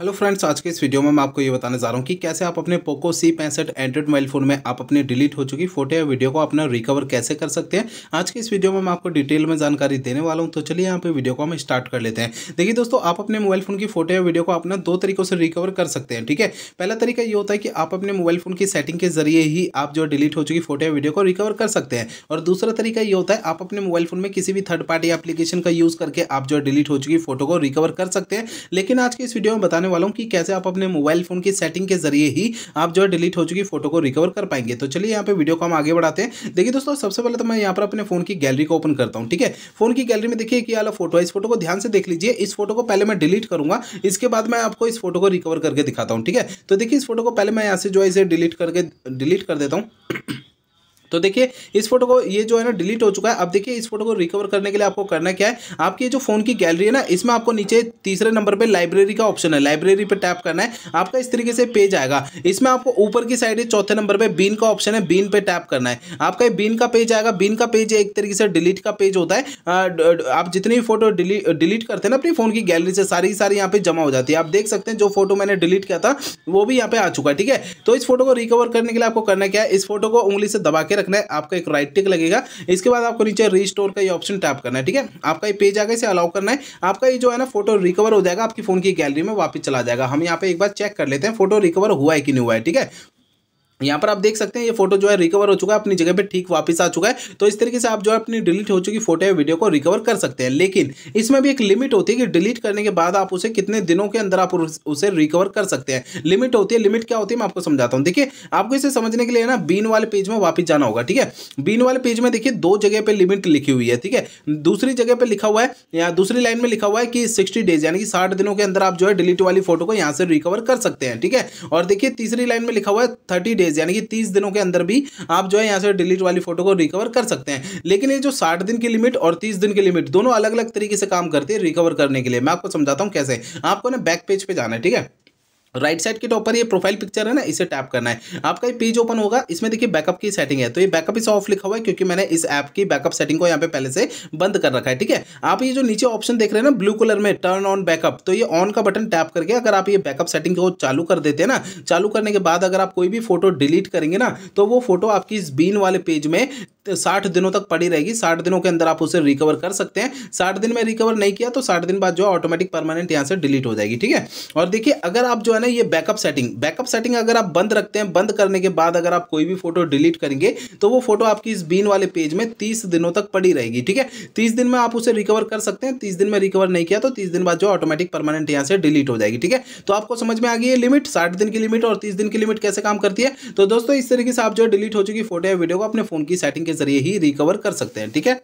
hello friends आज के इस वीडियो में मैं आपको ये बताने जा रहा हूँ कि कैसे आप अपने पोको सी पैंसठ एंड्रॉइड मोबाइल फोन में आप अपने डिलीट हो चुकी फोटो या वीडियो को अपना रिकवर कैसे कर सकते हैं आज के इस वीडियो में मैं आपको डिटेल में जानकारी देने वाला हूँ तो चलिए यहाँ पे वीडियो को हम स्टार्ट कर लेते हैं देखिए दोस्तों आप अपने मोबाइल फोन की फोटो या वीडियो को अपना दो तरीकों से रिकवर कर सकते हैं ठीक है पहला तरीका ये होता है कि आप अपने मोबाइल फोन की सेटिंग के जरिए ही आप जो डिलीट हो चुकी फोटो या वीडियो को रिकवर कर सकते हैं और दूसरा तरीका ये होता है आप अपने मोबाइल फोन में किसी भी थर्ड पार्टी एप्लीकेशन का यूज़ करके आप जो डिलीट हो चुकी फोटो को रिकवर कर सकते हैं लेकिन आज के इस वीडियो में बताने वाला हूँ कि कैसे आप अपने मोबाइल फ़ोन की सेटिंग के जरिए ही आप जो है डिलीट हो चुकी फोटो को रिकवर कर पाएंगे तो चलिए यहाँ पे वीडियो को हम आगे बढ़ाते हैं देखिए दोस्तों सबसे पहले तो मैं यहाँ पर अपने फोन की गैलरी को ओपन करता हूँ ठीक है फोन की गैलरी में देखिए कि अला फोटो है इस फोटो को ध्यान से देख लीजिए इस फोटो को पहले मैं डिलीट करूंगा इसके बाद मैं आपको इस फोटो को रिकवर करके दिखाता हूँ ठीक है तो देखिए इस फोटो को पहले मैं यहाँ से जो है इसे डिलीट करके डिलीट कर देता हूँ तो देखिए इस फोटो को ये जो है ना डिलीट हो चुका है अब देखिए इस फोटो को रिकवर करने के लिए आपको करना क्या है आपकी जो फोन की गैलरी है ना इसमें आपको नीचे तीसरे नंबर पर लाइब्रेरी का ऑप्शन है लाइब्रेरी पर टैप करना है आपका इस तरीके से पेज आएगा इसमें आपको ऊपर की साइड चौथे नंबर पर बीन का ऑप्शन है बीन पे टैप करना है आपका बीन का पेज आएगा बीन का पेज एक तरीके से डिलीट का पेज होता है आप जितनी भी फोटो डिलीट करते हैं ना अपनी फोन की गैलरी से सारी सारी यहाँ पे जमा हो जाती है आप देख सकते हैं जो फोटो मैंने डिलीट किया था वो भी यहाँ पे आ चुका है ठीक है तो इस फोटो को रिकवर करने के लिए आपको करना क्या है इस फोटो को उंगली से दबा के रखना है आपका एक राइट टिक लगेगा इसके बाद आपको नीचे रिस्टोर का ये ऑप्शन टैप करना है ठीक है आपका ये पेज आगे से अलाउ करना है आपका ये जो है ना फोटो रिकवर हो जाएगा आपकी फोन की गैलरी में वापस चला जाएगा हम यहाँ पे एक बार चेक कर लेते हैं फोटो रिकवर हुआ है कि नहीं हुआ है ठीक है यहाँ पर आप देख सकते हैं ये फोटो जो है रिकवर हो चुका है अपनी जगह पे ठीक वापस आ चुका है तो इस तरीके से आप जो है अपनी डिलीट हो चुकी फोटो या वीडियो को रिकवर कर सकते हैं लेकिन इसमें भी एक लिमिट होती है कि डिलीट करने के बाद आप उसे कितने दिनों के अंदर आप उसे रिकवर कर सकते हैं लिमिट होती है लिमिट क्या होती है मैं आपको समझाता हूँ देखिए आपको इसे समझने के लिए ना बीन वाले पेज में वापिस जाना होगा ठीक है बीन वाले पेज में देखिए दो जगह पर लिमिट लिखी हुई है ठीक है दूसरी जगह पर लिखा हुआ है या दूसरी लाइन में लिखा हुआ है कि सिक्सटी डेज यानी कि साठ दिनों के अंदर आप जो है डिलीट वाली फोटो को यहाँ से रिकवर कर सकते हैं ठीक है और देखिए तीसरी लाइन में लिखा हुआ है थर्टी डेज डेज यानी कि तीस दिनों के अंदर भी आप जो है यहाँ से डिलीट वाली फोटो को रिकवर कर सकते हैं लेकिन ये जो साठ दिन की लिमिट और तीस दिन की लिमिट दोनों अलग अलग तरीके से काम करती है रिकवर करने के लिए मैं आपको समझाता हूँ कैसे आपको ना बैक पेज पे जाना है ठीक है राइट साइड के टॉप पर ये प्रोफाइल पिक्चर है ना इसे टैप करना है आपका ये पेज ओपन होगा इसमें देखिए बैकअप की सेटिंग है तो ये बैकअप इसे ऑफ लिखा हुआ है क्योंकि मैंने इस ऐप की बैकअप सेटिंग को यहाँ पे पहले से बंद कर रखा है ठीक है आप ये जो नीचे ऑप्शन देख रहे हैं ना ब्लू कलर में टर्न ऑन बैकअप तो ये ऑन का बटन टैप करके अगर आप ये बैकअप सेटिंग को चालू कर देते हैं ना चालू करने के बाद अगर आप कोई भी फोटो डिलीट करेंगे ना तो वो फोटो आपकी इस बीन वाले पेज में साठ दिनों तक पड़ी रहेगी साठ दिनों के अंदर आप उसे रिकवर कर सकते हैं साठ दिन में रिकवर नहीं किया तो साठ दिन बाद जो ऑटोमेटिक परमानेंट यहाँ से डिलीट हो जाएगी ठीक है और देखिए अगर आप जो है ऑप्शन है ये बैकअप सेटिंग बैकअप सेटिंग अगर आप बंद रखते हैं बंद करने के बाद अगर आप कोई भी फोटो डिलीट करेंगे तो वो फोटो आपकी इस बीन वाले पेज में तीस दिनों तक पड़ी रहेगी ठीक है तीस दिन में आप उसे रिकवर कर सकते हैं तीस दिन में रिकवर नहीं किया तो तीस दिन बाद जो ऑटोमेटिक परमानेंट यहाँ से डिलीट हो जाएगी ठीक है तो आपको समझ में आ गई है लिमिट साठ दिन की लिमिट और तीस दिन की लिमिट कैसे काम करती है तो दोस्तों इस तरीके से आप जो डिलीट हो चुकी फोटो या वीडियो को अपने फोन की सेटिंग के जरिए ही रिकवर कर सकते हैं ठीक है